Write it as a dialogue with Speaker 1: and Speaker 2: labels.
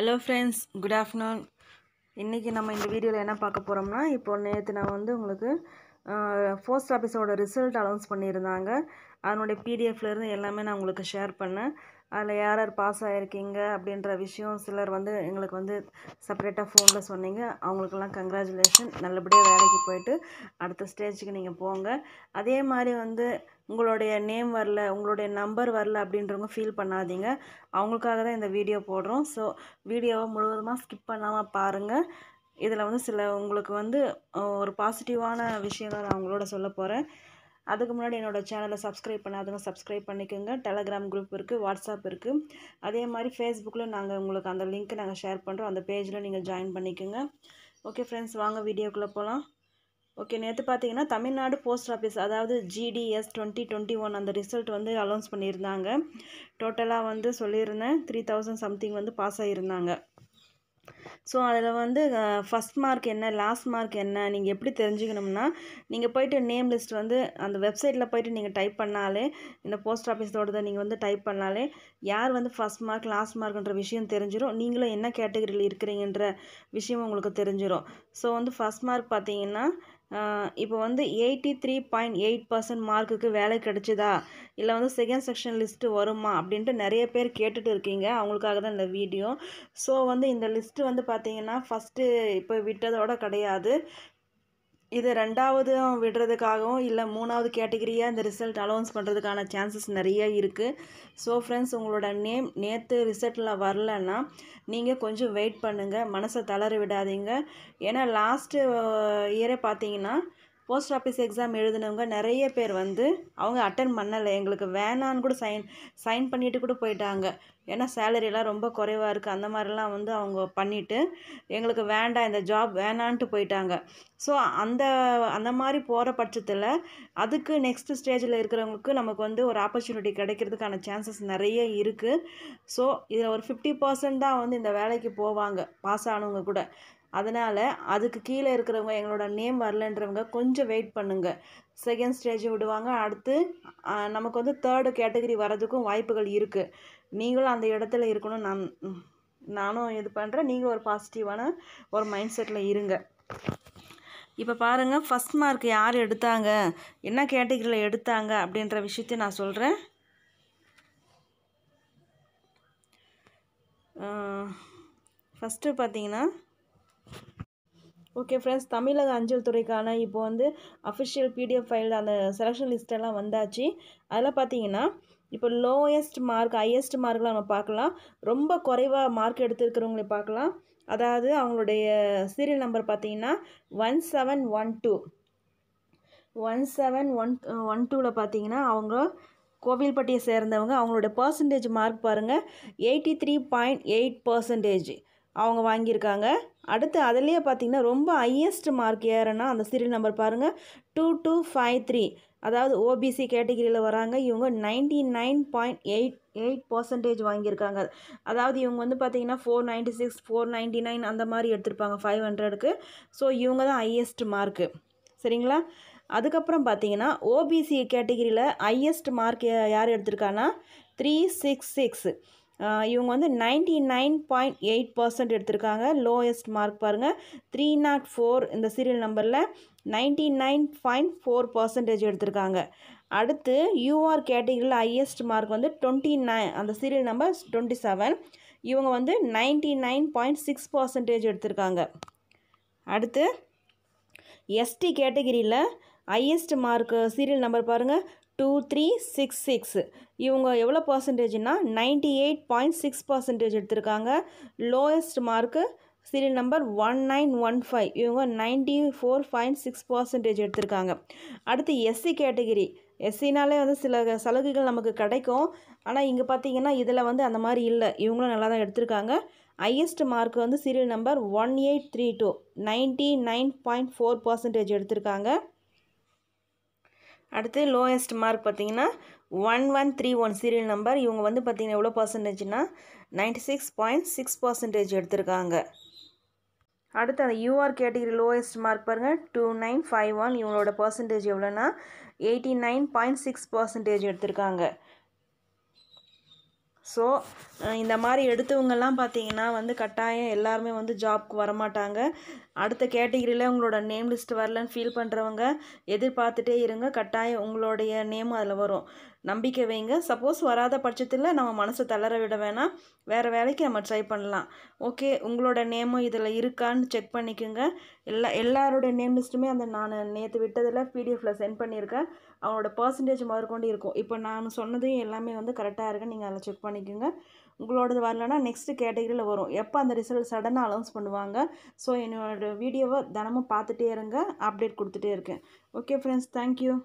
Speaker 1: hello friends good afternoon இன்னைக்கு நம்ம இந்த வீடியோவில் என்ன பார்க்க போகிறோம்னா இப்போ நேற்று நான் வந்து உங்களுக்கு போஸ்ட் ஆஃபீஸோட ரிசல்ட் அனௌன்ஸ் பண்ணியிருந்தாங்க அதனுடைய பிடிஎஃப்ல இருந்து எல்லாமே நான் உங்களுக்கு ஷேர் பண்ணேன் அதில் யார் யார் பாஸ் ஆகிருக்கீங்க அப்படின்ற விஷயம் சிலர் வந்து எங்களுக்கு வந்து செப்பரேட்டாக ஃபோனில் சொன்னீங்க அவங்களுக்கெல்லாம் கங்க்ராச்சுலேஷன் நல்லபடியாக வேலைக்கு போயிட்டு அடுத்த ஸ்டேஜுக்கு நீங்கள் போங்க அதே மாதிரி வந்து உங்களுடைய நேம் வரல உங்களுடைய நம்பர் வரல அப்படின்றவங்க ஃபீல் பண்ணாதீங்க அவங்களுக்காக தான் இந்த வீடியோ போடுறோம் ஸோ வீடியோவை முழுவதுமாக ஸ்கிப் பண்ணாமல் பாருங்கள் இதில் வந்து சில உங்களுக்கு வந்து ஒரு பாசிட்டிவான விஷயங்கள் நான் அவங்களோட சொல்ல போகிறேன் அதுக்கு முன்னாடி என்னோடய சேனலை சப்ஸ்கிரைப் பண்ணாதவங்க சப்ஸ்கிரைப் பண்ணிக்கோங்க டெலகிராம் குரூப் இருக்குது வாட்ஸ்அப் இருக்குது அதே மாதிரி ஃபேஸ்புக்கில் நாங்கள் உங்களுக்கு அந்த லிங்க் நாங்கள் ஷேர் பண்ணுறோம் அந்த பேஜில் நீங்கள் ஜாயின் பண்ணிக்கோங்க ஓகே ஃப்ரெண்ட்ஸ் வாங்க வீடியோக்குள்ளே போகலாம் ஓகே நேற்று பார்த்தீங்கன்னா தமிழ்நாடு போஸ்ட் ஆஃபீஸ் அதாவது ஜிடிஎஸ் டுவெண்ட்டி டுவெண்ட்டி ஒன் அந்த ரிசல்ட் வந்து அலௌன்ஸ் பண்ணியிருந்தாங்க டோட்டலாக வந்து சொல்லியிருந்தேன் த்ரீ தௌசண்ட் சம்திங் வந்து பாஸ் ஆகியிருந்தாங்க ஸோ அதில் வந்து ஃபஸ்ட் மார்க் என்ன லாஸ்ட் மார்க் என்ன நீங்கள் எப்படி தெரிஞ்சுக்கணும்னா நீங்கள் போயிட்டு நேம் லிஸ்ட் வந்து அந்த வெப்சைட்டில் போயிட்டு நீங்கள் டைப் பண்ணாலே இந்த போஸ்ட் ஆஃபீஸோடதை நீங்கள் வந்து டைப் பண்ணாலே யார் வந்து ஃபஸ்ட் மார்க் லாஸ்ட் மார்க்ன்ற விஷயம் தெரிஞ்சிடும் நீங்களும் என்ன கேட்டகரியில் இருக்கிறீங்கன்ற விஷயம் உங்களுக்கு தெரிஞ்சிடும் ஸோ வந்து ஃபஸ்ட் மார்க் பார்த்தீங்கன்னா இப்போ வந்து eighty three point eight percent மார்க்குக்கு வேலை கிடச்சிதா இல்லை வந்து செகண்ட் செக்ஷன் லிஸ்ட்டு வருமா அப்படின்ட்டு நிறைய பேர் கேட்டுட்டு இருக்கீங்க அவங்களுக்காக தான் இந்த வீடியோ ஸோ வந்து இந்த லிஸ்ட்டு வந்து பார்த்தீங்கன்னா ஃபஸ்ட்டு இப்போ விட்டதோட கிடையாது இது ரெண்டாவதும் விடுறதுக்காகவும் இல்லை மூணாவது கேட்டகிரியாக இந்த ரிசல்ட் அலௌன்ஸ் பண்ணுறதுக்கான சான்சஸ் நிறைய இருக்குது ஸோ ஃப்ரெண்ட்ஸ் உங்களோட நேம் நேற்று ரிசல்ட்டில் வரலன்னா நீங்கள் கொஞ்சம் வெயிட் பண்ணுங்கள் மனசை தளர விடாதீங்க ஏன்னா லாஸ்ட்டு இயரே uh, பார்த்தீங்கன்னா போஸ்ட் ஆஃபீஸ் எக்ஸாம் எழுதுனவங்க நிறைய பேர் வந்து அவங்க அட்டன் பண்ணலை எங்களுக்கு வேணான்னு கூட சைன் சைன் பண்ணிவிட்டு கூட போயிட்டாங்க ஏன்னா சேலரிலாம் ரொம்ப குறைவாக இருக்குது அந்த மாதிரிலாம் வந்து அவங்க பண்ணிவிட்டு எங்களுக்கு வேண்டாம் இந்த ஜாப் வேணான்ட்டு போயிட்டாங்க ஸோ அந்த அந்த மாதிரி போகிற பட்சத்தில் அதுக்கு நெக்ஸ்ட் ஸ்டேஜில் இருக்கிறவங்களுக்கு நமக்கு வந்து ஒரு ஆப்பர்ச்சுனிட்டி கிடைக்கிறதுக்கான சான்சஸ் நிறைய இருக்குது ஸோ இதில் ஒரு ஃபிஃப்டி பர்சன்ட் தான் வந்து இந்த வேலைக்கு போவாங்க பாஸ் ஆனவங்க கூட அதனால் அதுக்கு கீழே இருக்கிறவங்க எங்களோட நேம் வரலன்றவங்க கொஞ்சம் வெயிட் பண்ணுங்கள் செகண்ட் ஸ்டேஜ் விடுவாங்க அடுத்து நமக்கு வந்து தேர்டு கேட்டகரி வர்றதுக்கும் வாய்ப்புகள் இருக்குது நீங்களும் அந்த இடத்துல இருக்கணும் நான் நானும் இது பண்ணுறேன் நீங்கள் ஒரு பாசிட்டிவான ஒரு மைண்ட் செட்டில் இருங்க இப்போ பாருங்கள் ஃபஸ்ட் மார்க் யார் எடுத்தாங்க என்ன கேட்டகரியில் எடுத்தாங்க அப்படின்ற விஷயத்தை நான் சொல்கிறேன் ஃபஸ்ட்டு பார்த்தீங்கன்னா ஓகே ஃப்ரெண்ட்ஸ் தமிழக அஞ்சல் துறைக்கான இப்போ வந்து அஃபிஷியல் பிடிஎஃப் ஃபைல் அந்த செலெக்ஷன் லிஸ்ட்டெல்லாம் வந்தாச்சு அதில் பார்த்தீங்கன்னா இப்போ லோயஸ்ட் மார்க் ஹையஸ்ட் மார்க்லாம் நம்ம பார்க்கலாம் ரொம்ப குறைவாக மார்க் எடுத்துருக்கிறவங்களை பார்க்கலாம் அதாவது அவங்களுடைய சீரியல் நம்பர் பார்த்தீங்கன்னா one seven one two one seven one one டூவில் பார்த்தீங்கன்னா அவங்க கோவில்பட்டியை சேர்ந்தவங்க அவங்களோட பர்சன்டேஜ் மார்க் பாருங்கள் eighty three point eight percentage அவங்க வாங்கியிருக்காங்க அடுத்து அதுலேயே பார்த்திங்கன்னா ரொம்ப ஹையஸ்ட் மார்க் ஏறனா அந்த சீரியல் நம்பர் பாருங்கள் டூ டூ ஃபைவ் த்ரீ அதாவது ஓபிசி கேட்டகிரியில் வராங்க இவங்க ninety nine point eight eight percentage வாங்கியிருக்காங்க அதாவது இவங்க வந்து பார்த்திங்கன்னா four ninety six four ninety nine அந்த மாதிரி எடுத்திருப்பாங்க ஃபைவ் ஹண்ட்ரடுக்கு ஸோ இவங்க தான் ஹையஸ்ட் மார்க்கு சரிங்களா அதுக்கப்புறம் பார்த்தீங்கன்னா ஓபிசி கேட்டகிரியில் ஹையஸ்ட் மார்க் யார் எடுத்திருக்காங்கன்னா த்ரீ சிக்ஸ் சிக்ஸ் இவங்க வந்து ninety nine point eight percent எடுத்திருக்காங்க லோயஸ்ட் மார்க் பாருங்கள் த்ரீ நாட் ஃபோர் இந்த சீரியல் நம்பரில் ninety nine point four percentage எடுத்திருக்காங்க அடுத்து யூஆர் கேட்டகிரியில் ஹையஸ்ட் மார்க் வந்து டுவெண்ட்டி நைன் அந்த சீரியல் நம்பர் டுவெண்ட்டி செவன் இவங்க வந்து ninety nine point six percentage எடுத்திருக்காங்க அடுத்து எஸ்டி கேட்டகிரியில் ஹையஸ்ட் மார்க் சீரியல் நம்பர் பாருங்கள் டூ த்ரீ சிக்ஸ் சிக்ஸ் இவங்க எவ்வளோ பர்சன்டேஜ்னா ninety eight point six percentage எடுத்திருக்காங்க lowest mark serial number one nine one five இவங்க ninety four point six percentage எடுத்திருக்காங்க அடுத்து எஸ்சி கேட்டகிரி எஸ்சினாலே வந்து சில சலுகைகள் நமக்கு கிடைக்கும் ஆனால் இங்கே பார்த்தீங்கன்னா இதில் வந்து அந்த மாதிரி இல்லை இவங்களும் நல்லா தான் எடுத்திருக்காங்க ஹையஸ்ட் மார்க் வந்து serial number one eight three two ninety nine point four percentage எடுத்திருக்காங்க அடுத்து லோயஸ்ட் மார்க் பார்த்தீங்கன்னா one one three one serial number இவங்க வந்து பார்த்திங்கன்னா எவ்வளோ பர்சன்டேஜ்னா ninety six point six percentage எடுத்திருக்காங்க அடுத்து அந்த யூஆர் கேட்டகிரி லோயஸ்ட் மார்க் பாருங்கள் டூ நைன் ஃபைவ் ஒன் இவங்களோட பர்சன்டேஜ் எவ்வளோனா eighty nine point six percentage எடுத்திருக்காங்க ஸோ இந்த மாதிரி எடுத்தவங்கெல்லாம் பார்த்தீங்கன்னா வந்து கட்டாயம் எல்லாருமே வந்து ஜாப்க்கு வரமாட்டாங்க அடுத்த கேட்டகிரியில் உங்களோட நேம் லிஸ்ட் வரலன்னு ஃபீல் பண்ணுறவங்க எதிர்பார்த்துட்டே இருங்க கட்டாயம் உங்களுடைய நேம் அதில் வரும் நம்பிக்கை வைங்க சப்போஸ் வராத பட்சத்தில் நம்ம மனசை தளர விட வேணாம் வேறு வேலைக்கு நம்ம ட்ரை பண்ணலாம் ஓகே உங்களோட நேமும் இதில் இருக்கான்னு செக் பண்ணிக்கோங்க எல்லா எல்லாரோட நேம் லிஸ்ட்டுமே அந்த நான் நேற்று விட்டதில் பிடிஎஃபில் சென்ட் பண்ணியிருக்கேன் அவனோட பர்சன்டேஜ் முதற்கொண்டு இருக்கும் இப்போ நான் சொன்னதையும் எல்லாமே வந்து கரெக்டாக இருக்குன்னு நீங்கள் அதில் செக் பண்ணிக்கோங்க உங்களோடது வரலன்னா நெக்ஸ்ட் கேட்டகரியில் வரும் எப்போ அந்த ரிசல்ட் சடனாக அனௌன்ஸ் பண்ணுவாங்க ஸோ என்னோடய வீடியோவை தினமும் பார்த்துட்டே இருங்க அப்டேட் கொடுத்துட்டே இருக்கேன் ஓகே ஃப்ரெண்ட்ஸ் தேங்க்யூ